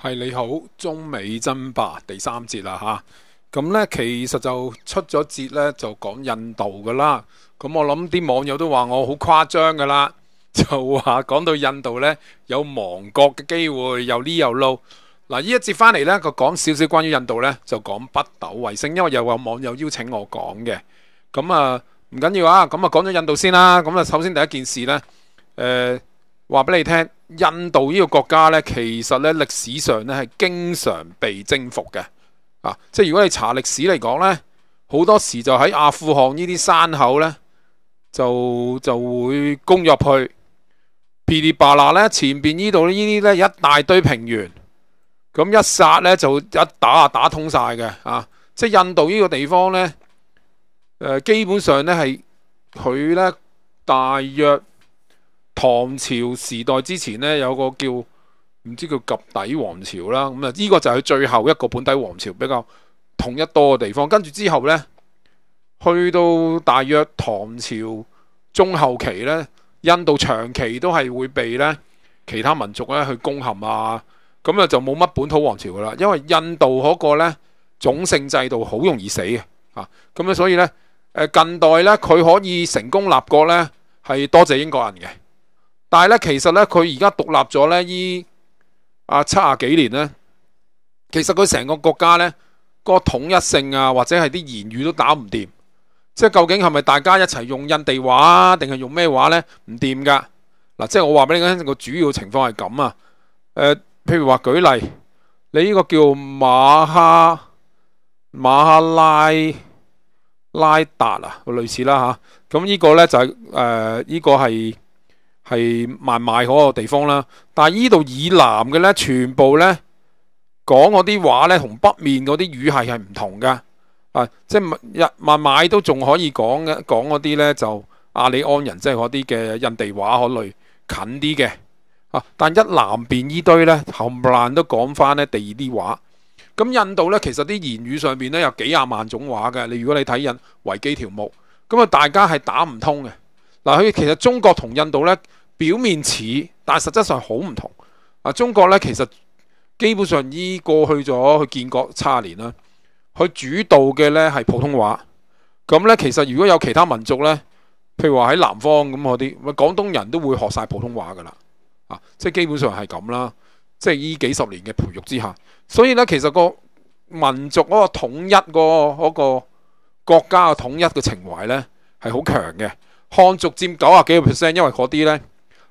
系你好，中美争霸第三节啦吓，咁呢，其实就出咗节呢，就讲印度噶啦，咁我谂啲网友都话我好夸张噶啦，就话讲到印度呢，有亡国嘅机会，又呢又捞。嗱，呢一节翻嚟呢，个讲少少关于印度呢，就讲北斗卫星，因为有网友邀请我讲嘅，咁啊唔紧要啊，咁啊讲咗印度先啦，咁啊首先第一件事呢。诶。话俾你听，印度呢个国家呢，其实呢历史上呢系经常被征服嘅，啊，即系如果你查历史嚟讲呢，好多时就喺阿富汗呢啲山口呢，就就会攻入去，噼里啪啦呢，前边呢度呢啲呢一大堆平原，咁一杀呢，就一打啊打通晒嘅，啊，即系印度呢个地方呢，基本上呢系佢呢大约。唐朝時代之前咧，有個叫唔知叫及底王朝啦。咁啊，呢個就係佢最後一個本底王朝比較統一多嘅地方。跟住之後呢，去到大約唐朝中後期呢，印度長期都係會被呢其他民族咧去攻陷啊。咁啊，就冇乜本土王朝噶啦，因為印度嗰個呢種姓制度好容易死嘅咁啊所以呢，近代呢，佢可以成功立國呢，係多謝英國人嘅。但系咧，其实咧，佢而家独立咗咧，依啊七啊几年咧，其实佢成个国家咧个统一性啊，或者系啲言语都打唔掂，即系究竟系咪大家一齐用印地话啊，定系用咩话咧？唔掂噶嗱，即系我话俾你听，个主要情况系咁啊。诶，譬如话举例，你呢个叫马哈马哈拉拉达啊，类似啦吓。咁呢个咧就系诶，依个系。系卖卖嗰个地方啦，但系依度以南嘅咧，全部咧讲嗰啲话咧，同北面嗰啲语系系唔同㗎。啊，即系日卖卖都仲可以讲嘅，讲嗰啲咧就阿里安人，即系嗰啲嘅印地话可类近啲嘅，啊，但一南边呢堆咧，冚唪唥都讲翻咧第二啲话，咁印度咧其实啲言语上边咧有几廿万种话嘅，你如果你睇《印维基条目》，咁啊大家系打唔通嘅，嗱佢其实中国同印度咧。表面似，但實質上好唔同啊！中國呢，其實基本上依過去咗去建國七年啦，佢主導嘅呢係普通話，咁呢，其實如果有其他民族呢，譬如話喺南方咁嗰啲，廣東人都會學晒普通話㗎啦，啊，即係基本上係咁啦，即係依幾十年嘅培育之下，所以呢，其實個民族嗰個統一個嗰個國家嘅統一嘅情懷呢，係好強嘅，漢族佔九啊幾個 percent，因為嗰啲呢。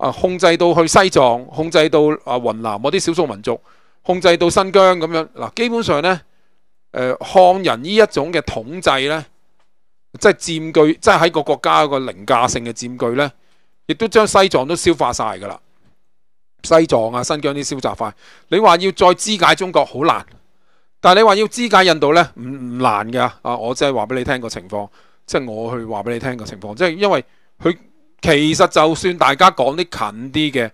啊！控制到去西藏，控制到啊雲南嗰啲少數民族，控制到新疆咁樣。嗱，基本上呢，誒漢人呢一種嘅統制呢，即係佔據，即係喺個國家個凌駕性嘅佔據呢，亦都將西藏都消化晒㗎啦。西藏啊，新疆啲消化快。你話要再肢解中國好難，但你話要肢解印度呢，唔唔難嘅啊！我即係話俾你聽個情況，即係我去話俾你聽個情況，即係因為佢。其實就算大家講啲近啲嘅，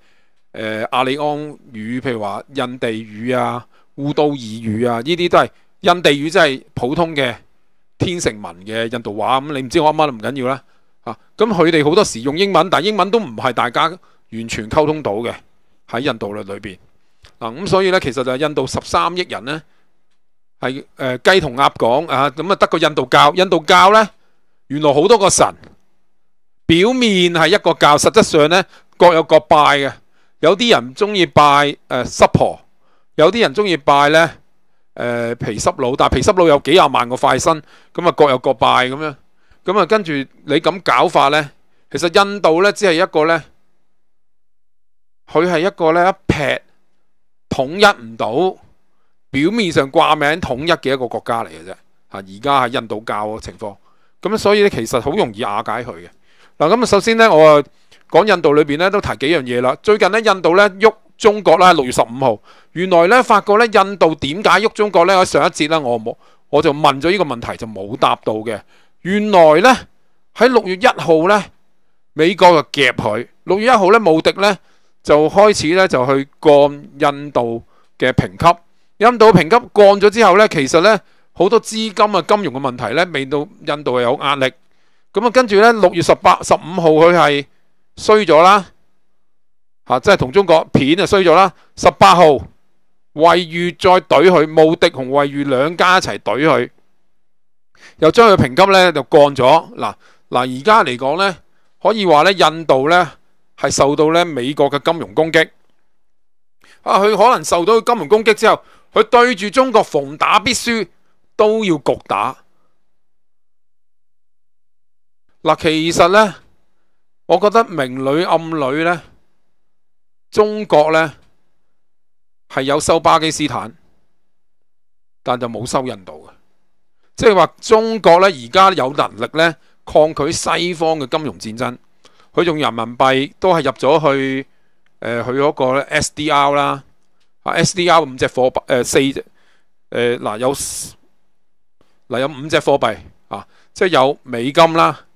誒阿里安語，譬如話印地語啊、烏都尔語啊，呢啲都係印地語，即係普通嘅天成文嘅印度話。咁你唔知我阿啱都唔緊要啦。嚇，咁佢哋好多時用英文，但英文都唔係大家完全溝通到嘅喺印度里裏邊。嗱，咁所以呢，其實就印度十三億人呢，係诶雞同鴨講啊，咁啊得個印度教，印度教呢，原來好多個神。表面系一个教，实质上呢各有各拜嘅。有啲人中意拜诶湿婆，有啲人中意拜呢诶皮湿佬，但系皮湿佬有几廿万个快身，咁啊各有各拜咁样。咁啊跟住你咁搞法呢，其实印度呢只系一个呢，佢系一个呢一撇统一唔到，表面上挂名统一嘅一个国家嚟嘅啫。吓，而家系印度教嘅情况，咁所以咧其实好容易瓦解佢嘅。嗱，咁啊，首先咧，我講印度裏边咧都提幾樣嘢啦。最近咧，印度咧喐中國啦，六月十五號。原來咧發覺咧，印度點解喐中國咧？喺上一節咧，我冇我就問咗呢個問題，就冇答到嘅。原來咧喺六月一號咧，美國就夾佢。六月一號咧，無敵咧就開始咧就去降印度嘅評級。印度評級降咗之後咧，其實咧好多資金啊、金融嘅問題咧，令到印度係有壓力。咁啊，跟住咧，六月十八、十五號佢係衰咗啦，嚇，即係同中國片就衰咗啦。十八號，卫譽再怼佢，無迪同卫譽兩家一齊怼佢，又將佢評级咧就降咗。嗱嗱，而家嚟講咧，可以話咧，印度咧係受到咧美國嘅金融攻擊啊！佢可能受到金融攻擊之後，佢對住中國逢打必輸，都要焗打。嗱，其实咧，我觉得明女暗女咧，中国咧系有收巴基斯坦，但就冇收印度嘅。即系话中国咧而家有能力咧抗拒西方嘅金融战争，佢用人民币都系入咗去诶，佢嗰个咧 SDR 啦，啊 SDR 五只货币诶四只诶嗱有嗱有五只货币啊，即系有美金啦。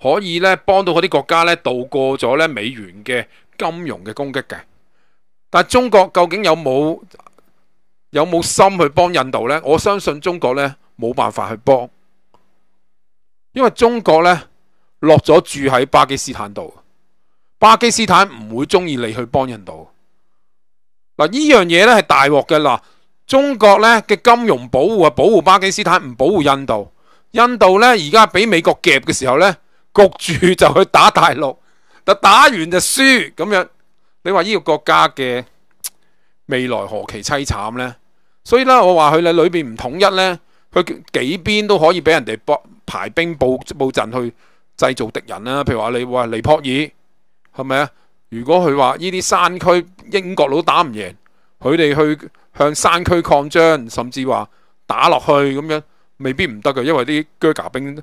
可以咧，幫到嗰啲國家咧渡過咗咧美元嘅金融嘅攻擊嘅。但中國究竟有冇有冇心去幫印度咧？我相信中國咧冇辦法去幫，因為中國咧落咗住喺巴基斯坦度，巴基斯坦唔會中意你去幫印度嗱。呢樣嘢咧係大鑊嘅嗱。中國咧嘅金融保護啊，保護巴基斯坦唔保護印度。印度咧而家俾美國夾嘅時候咧。焗住就去打大陸，但打完就输咁样。你话呢个国家嘅未来何其凄惨呢？所以咧，我话佢咧里边唔统一呢，佢几边都可以俾人哋排兵布布阵去制造敌人啦。譬如话你话尼泊尔系咪啊？如果佢话呢啲山区英国佬打唔赢，佢哋去向山区扩张，甚至话打落去咁样，未必唔得嘅，因为啲居 e 兵。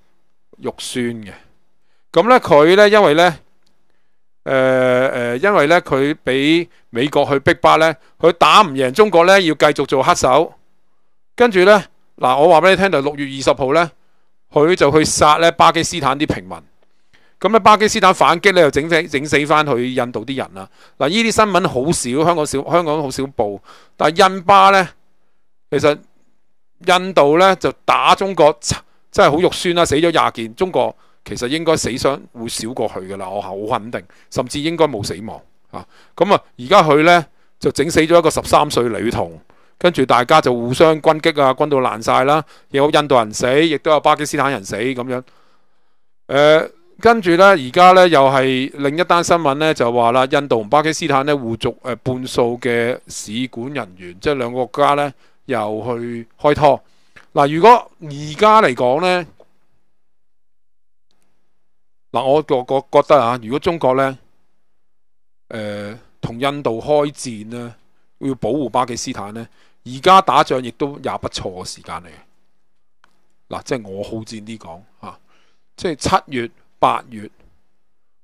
肉酸嘅，咁咧佢咧，因為咧，誒诶，因為咧，佢俾美國去逼巴咧，佢打唔贏中國咧，要繼續做黑手，跟住咧，嗱，我話俾你聽就六月二十號咧，佢就去殺咧巴基斯坦啲平民，咁咧巴基斯坦反擊咧又整死整死翻佢印度啲人啦，嗱，呢啲新聞好少，香港少，香港好少報，但係印巴咧，其實印度咧就打中國。真係好肉酸啦！死咗廿件，中國其實應該死傷會少過佢噶啦，我好肯定，甚至應該冇死亡啊！咁啊，而家佢呢，就整死咗一個十三歲女童，跟住大家就互相軍擊啊，軍到爛晒啦，有印度人死，亦都有巴基斯坦人死咁樣。誒，跟住呢，而家呢又係另一單新聞呢，就話啦，印度同巴基斯坦呢互續誒半數嘅使館人員，即係兩個國家呢又去開拖。嗱，如果而家嚟講咧，嗱，我觉觉覺得啊，如果中國咧，誒，同印度開戰咧，要保護巴基斯坦咧，而家打仗亦都也不錯嘅時間嚟嘅。嗱，即係我好战啲講嚇，即係七月、八月，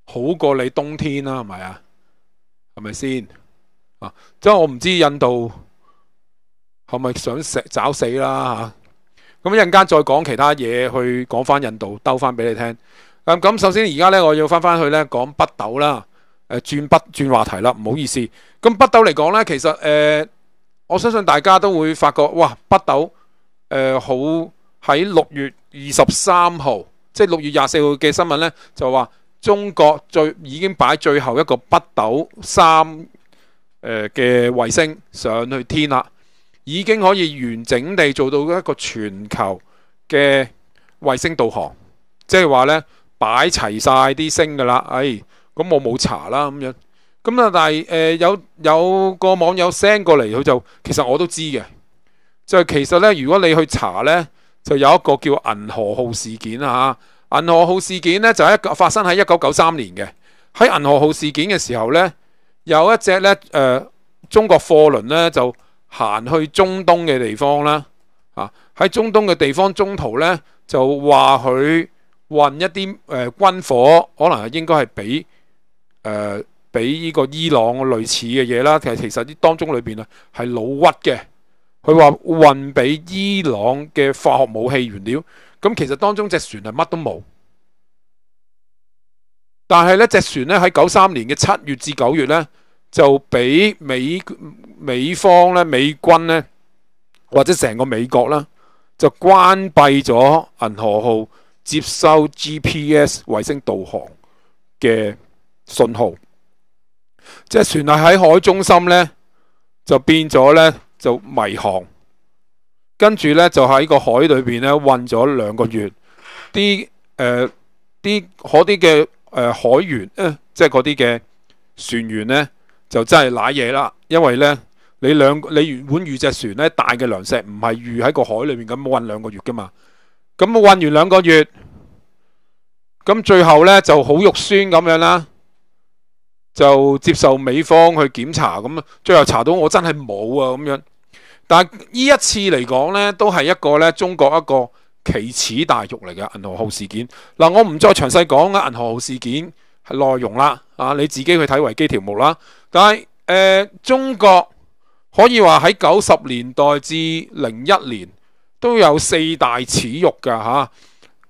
好過你冬天啦，係咪啊？係咪先？啊，即係我唔知印度係咪想死找死啦嚇。咁一陣間再講其他嘢，去講翻印度，兜翻俾你聽。咁咁，首先而家咧，我要翻翻去咧講北斗啦，誒轉北轉話題啦，唔好意思。咁北斗嚟講咧，其實誒，我相信大家都會發覺，哇，北斗誒好喺六月二十三號，即係六月廿四號嘅新聞咧，就話中國最已經擺最後一個北斗三誒嘅衛星上去天啦。已經可以完整地做到一個全球嘅衛星導航，即係話咧擺齊晒啲星噶啦，哎，咁我冇查啦咁樣。咁啊，但係有有個網友 send 過嚟，佢就其實我都知嘅。就其實咧，如果你去查咧，就有一個叫銀河號事件啊。银銀河號事件咧就一个發生喺一九九三年嘅。喺銀河號事件嘅時候咧，有一隻咧誒中國貨輪咧就。行去中东嘅地方啦，啊喺中东嘅地方中途呢，就话佢运一啲诶军火，可能系应该系俾诶俾呢个伊朗类似嘅嘢啦。其实其实啲当中里边啊系老屈嘅，佢话运俾伊朗嘅化学武器原料，咁其实当中只船系乜都冇，但系呢只船咧喺九三年嘅七月至九月呢。就俾美美方咧、美軍咧，或者成個美國啦，就關閉咗銀河號接收 GPS 衛星導航嘅信號，即係船係喺海中心咧，就變咗咧就迷航，跟住咧就喺個海裏邊咧運咗兩個月，啲誒啲嗰啲嘅誒海員啊，即係嗰啲嘅船員咧。就真係攋嘢啦，因為呢，你两你原本預只船呢，大嘅糧石唔係預喺個海裏面咁運兩個月噶嘛，咁運完兩個月，咁最後呢，就好肉酸咁樣啦，就接受美方去檢查，咁最後查到我真係冇啊咁樣。但呢一次嚟講呢，都係一個呢中國一個奇耻大辱嚟嘅銀行號事件。嗱，我唔再詳細講啊，銀行號事件係內容啦，啊你自己去睇維基條目啦。但系，中國可以話喺九十年代至零一年都有四大恥辱噶吓，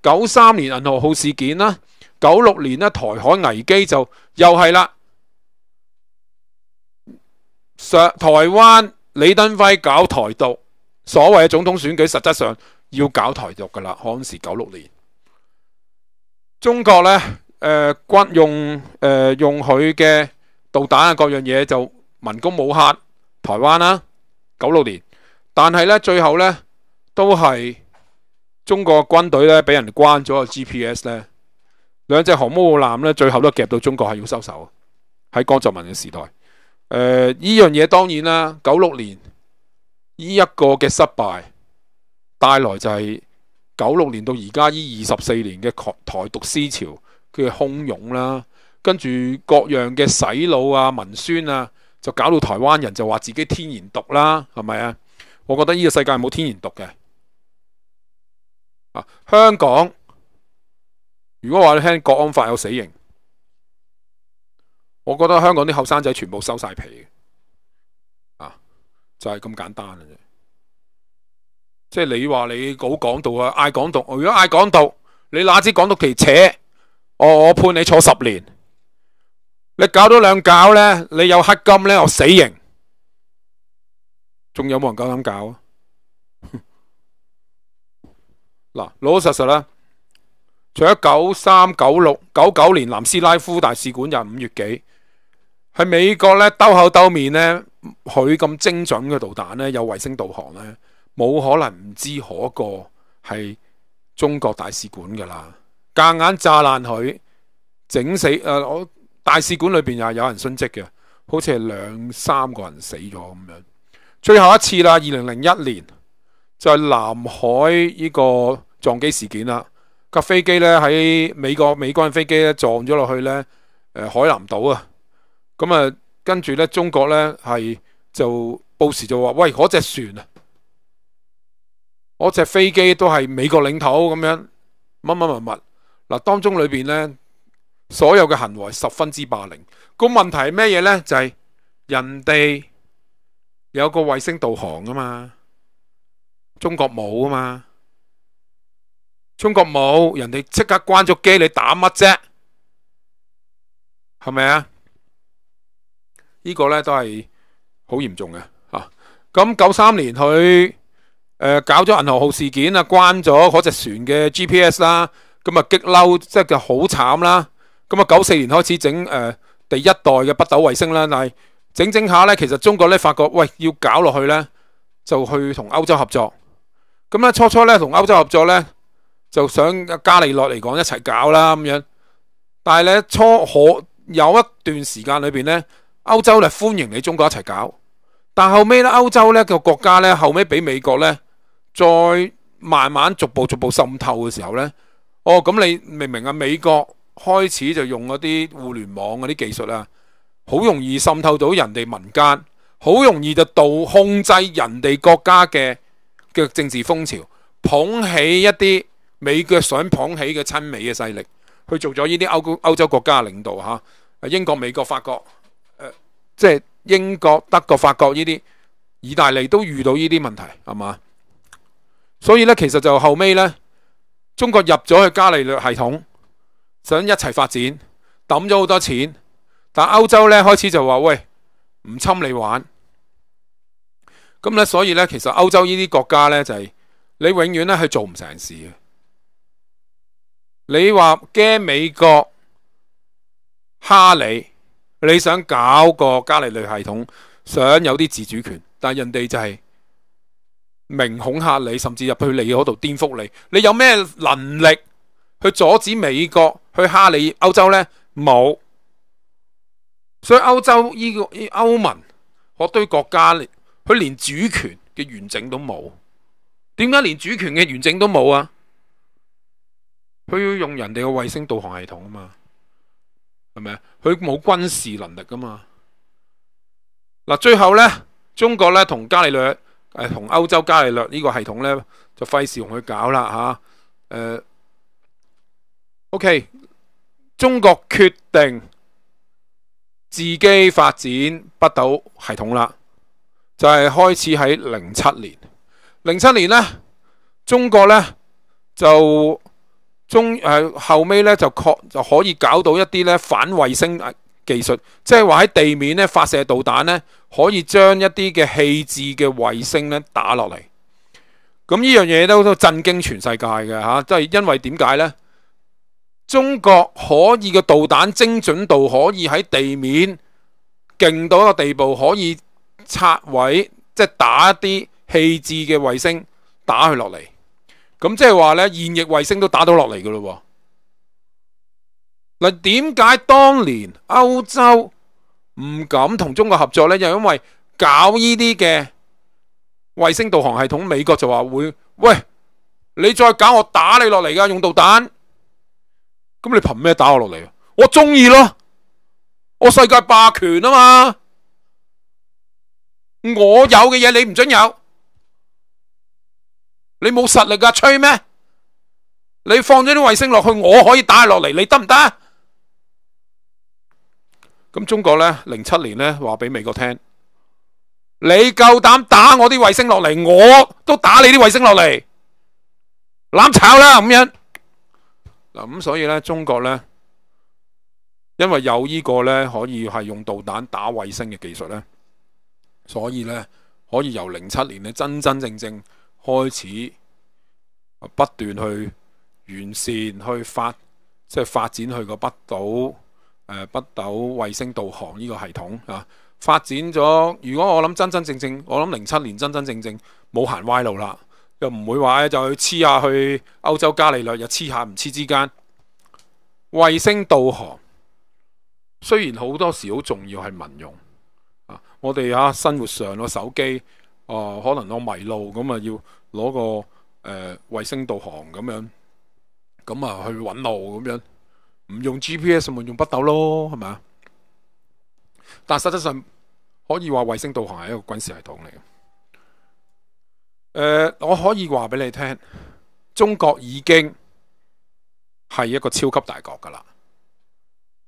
九三年銀河號事件啦，九六年咧台海危機就又係啦。上台灣李登輝搞台獨，所謂嘅總統選舉，實質上要搞台獨噶啦。當時九六年，中國呢，誒軍用誒用佢嘅。导弹啊，各样嘢就民工武吓台湾啦，九六年，但系咧最后咧都系中国军队咧俾人关咗个 GPS 咧，两只航母舰咧最后都夹到中国系要收手，喺江泽民嘅时代，诶呢样嘢当然啦，九六年呢一个嘅失败带来就系九六年到而家呢二十四年嘅台独思潮佢嘅汹涌啦。跟住各樣嘅洗腦啊、文宣啊，就搞到台灣人就話自己天然毒啦，係咪啊？我覺得呢個世界冇天然毒嘅啊。香港如果話你聽國安法有死刑，我覺得香港啲後生仔全部收晒皮嘅啊，就係咁簡單嘅啫。即係你話你講港獨啊，嗌港獨，如果嗌港獨，你哪知港獨其扯我判你坐十年。你搞多两搞呢，你有黑金呢，我死刑。仲有冇人够胆搞啊？嗱，老老实实啦，除咗九三九六九九年南斯拉夫大使馆又五月几，喺美国呢，兜口兜面呢，佢咁精准嘅导弹呢，有卫星导航呢，冇可能唔知可个系中国大使馆噶啦，夹硬炸烂佢，整死诶我。大使馆里边又有人殉职嘅，好似系两三个人死咗咁样。最后一次啦，二零零一年就系南海呢个撞机事件啦。架飞机咧喺美国美军飞机咧撞咗落去咧，诶海南岛啊。咁啊，跟住咧中国咧系就报时就话喂，嗰只船啊，嗰只飞机都系美国领头咁样乜乜乜乜嗱当中里边咧。所有嘅行为十分之霸凌。个问题系咩嘢呢？就系人哋有个卫星导航啊嘛，中国冇啊嘛，中国冇人哋即刻关咗机，你打乜啫？系咪啊？呢个呢都系好严重嘅吓。咁九三年佢诶搞咗银河号事件啊，关咗嗰只船嘅 G P S 啦，咁啊激嬲，即系好惨啦。咁啊，九四年開始整誒第一代嘅北斗衛星啦，但係整整下咧，其實中國咧發覺，喂，要搞落去咧，就去同歐洲合作。咁咧，初初咧同歐洲合作咧，就想加利落嚟講一齊搞啦咁樣。但係咧初可有一段時間裏边咧，歐洲咧歡迎你中國一齊搞，但後尾咧歐洲呢個國家咧後尾俾美國咧再慢慢逐步逐步滲透嘅時候咧，哦咁你明唔明啊？美國？開始就用嗰啲互聯網嗰啲技術啦，好容易滲透到人哋民間，好容易就到控制人哋國家嘅嘅政治風潮，捧起一啲美国想捧起嘅親美嘅勢力，去做咗呢啲歐欧洲國家領導吓，英國、美國、法國，即系英國、德國、法國呢啲，意大利都遇到呢啲問題係嘛？所以呢，其實就後尾呢，中國入咗去伽利略系統。想一齐发展，抌咗好多钱，但欧洲咧开始就话喂唔侵你玩，咁咧所以咧其实欧洲呢啲国家咧就系你永远咧系做唔成事嘅。你话惊美国虾你，你想搞个伽利略系统，想有啲自主权，但人哋就系明恐吓你，甚至入去你嗰度颠覆你，你有咩能力去阻止美国？去哈里欧洲呢？冇，所以欧洲呢个欧盟好多国家佢连主权嘅完整都冇，点解连主权嘅完整都冇啊？佢要用人哋嘅卫星导航系统啊嘛，系咪佢冇军事能力噶嘛，嗱最后呢，中国呢同伽利略诶同欧洲伽利略呢个系统呢，就费事同佢搞啦吓，诶，OK。中国决定自己发展北斗系统啦，就系开始喺零七年。零七年咧，中国咧就中诶后屘咧就确就可以搞到一啲咧反卫星技术，即系话喺地面咧发射导弹咧，可以将一啲嘅气置嘅卫星咧打落嚟。咁呢样嘢都震惊全世界嘅吓，即系因为点解咧？中国可以嘅导弹精准度可以喺地面劲到一个地步，可以拆位，即系打一啲弃置嘅卫星打佢落嚟。咁即系话呢，现役卫星都打到落嚟噶咯。嗱，点解当年欧洲唔敢同中国合作呢？就因为搞呢啲嘅卫星导航系统，美国就话会喂你再搞，我打你落嚟噶，用导弹。咁你凭咩打我落嚟啊？我中意咯，我世界霸权啊嘛，我有嘅嘢你唔准有，你冇实力噶吹咩？你放咗啲卫星落去，我可以打落嚟，你得唔得？咁中国咧，零七年咧，话俾美国听，你够胆打我啲卫星落嚟，我都打你啲卫星落嚟，揽炒啦咁样。咁所以咧，中國咧，因為有呢個咧，可以係用導彈打衛星嘅技術咧，所以咧，可以由零七年咧，真真正正開始不斷去完善、去發即係發展去個北斗誒北斗衛星導航呢個系統啊。發展咗，如果我諗真真正正，我諗零七年真真正正冇行歪路啦。又唔会话就去黐下去欧洲加利略，又黐下唔黐之间。卫星导航虽然好多时好重要系民用，啊，我哋啊生活上个手机啊可能我迷路咁啊要攞个诶卫星导航咁样，咁啊去揾路咁样，唔用 G P S 咪用北斗咯，系咪啊？但实质上可以话卫星导航系一个军事系统嚟嘅。诶，我可以话俾你听，中国已经系一个超级大国噶啦，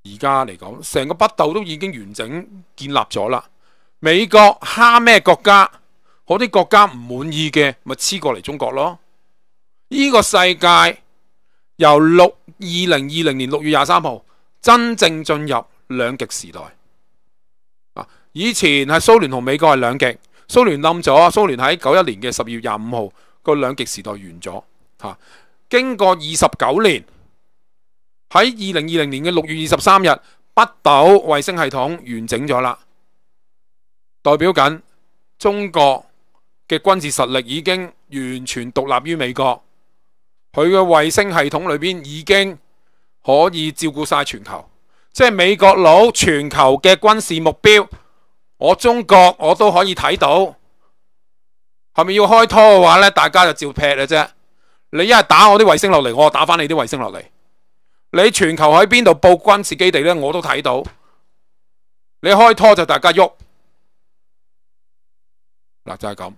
而家嚟讲，成个北斗都已经完整建立咗啦。美国虾咩国家，嗰啲国家唔满意嘅，咪黐过嚟中国咯。呢个世界由六二零二零年六月廿三号真正进入两极时代啊！以前系苏联同美国系两极。蘇聯冧咗，蘇聯喺九一年嘅十二月廿五號個兩極時代完咗嚇。經過二十九年，喺二零二零年嘅六月二十三日，北斗衛星系統完整咗啦，代表緊中國嘅軍事實力已經完全獨立於美國，佢嘅衛星系統裏边已經可以照顧晒全球，即係美國佬全球嘅軍事目標。我中国我都可以睇到，系咪要开拖嘅话呢？大家就照劈嘅啫。你一系打我啲卫星落嚟，我打翻你啲卫星落嚟。你全球喺边度布军事基地呢？我都睇到。你开拖就大家喐嗱，就系咁。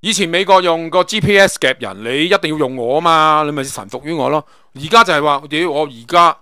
以前美国用个 GPS 夹人，你一定要用我嘛，你咪臣服于我咯。而家就系话，屌我而家。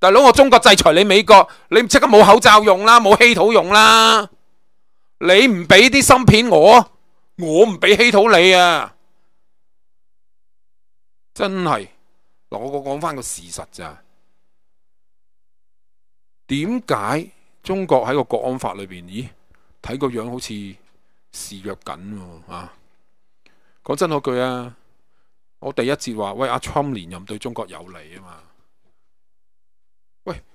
大佬，我中国制裁你美国，你即刻冇口罩用啦，冇稀土用啦。你唔俾啲芯片我，我唔俾稀土你啊！真系嗱，我讲翻个事实咋？点解中国喺个国安法里边？咦，睇个样好似示弱紧啊！讲真嗰句啊，我第一节话喂阿 Trump 连任对中国有利啊嘛。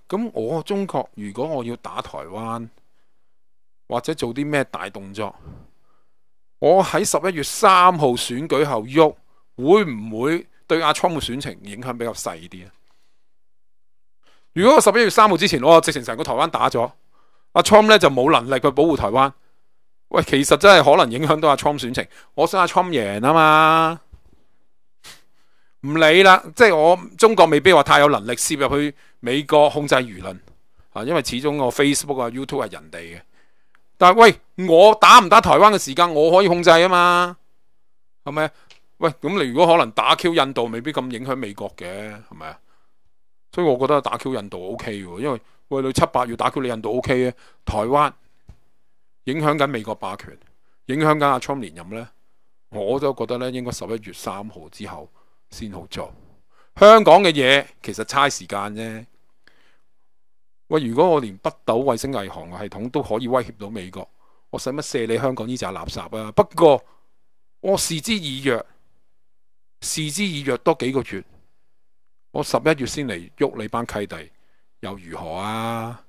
咁我中国如果我要打台湾或者做啲咩大动作，我喺十一月三号选举后喐，会唔会对阿仓嘅选情影响比较细啲啊？如果我十一月三号之前我直情成个台湾打咗，阿仓咧就冇能力去保护台湾。喂，其实真系可能影响到阿仓选情。我想阿仓赢啊嘛，唔理啦。即系我中国未必话太有能力摄入去。美國控制輿論啊，因為始終个 Facebook 啊、YouTube 係人哋嘅。但係喂，我打唔打台灣嘅時間，我可以控制啊嘛，係咪喂，咁你如果可能打 Q 印度，未必咁影響美國嘅，係咪啊？所以我覺得打 Q 印度 OK 喎，因為喂你七八月打 Q 你印度 OK 啊，台灣影響緊美國霸權，影響緊阿川连任呢，我都覺得呢應該十一月三號之後先好做。香港嘅嘢其實差時間啫。喂，如果我连北斗卫星艺航系统都可以威胁到美国，我使乜射你香港呢扎垃圾啊？不过我事之已约，事之已约多几个月，我十一月先嚟喐你班契弟，又如何啊？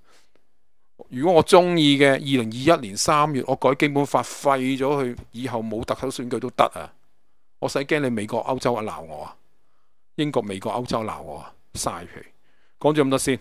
如果我中意嘅二零二一年三月，我改基本法废咗佢，以后冇特首选举都得啊！我使惊你美国、欧洲啊闹我啊，英国、美国、欧洲闹我啊，嘥皮！讲咗咁多先。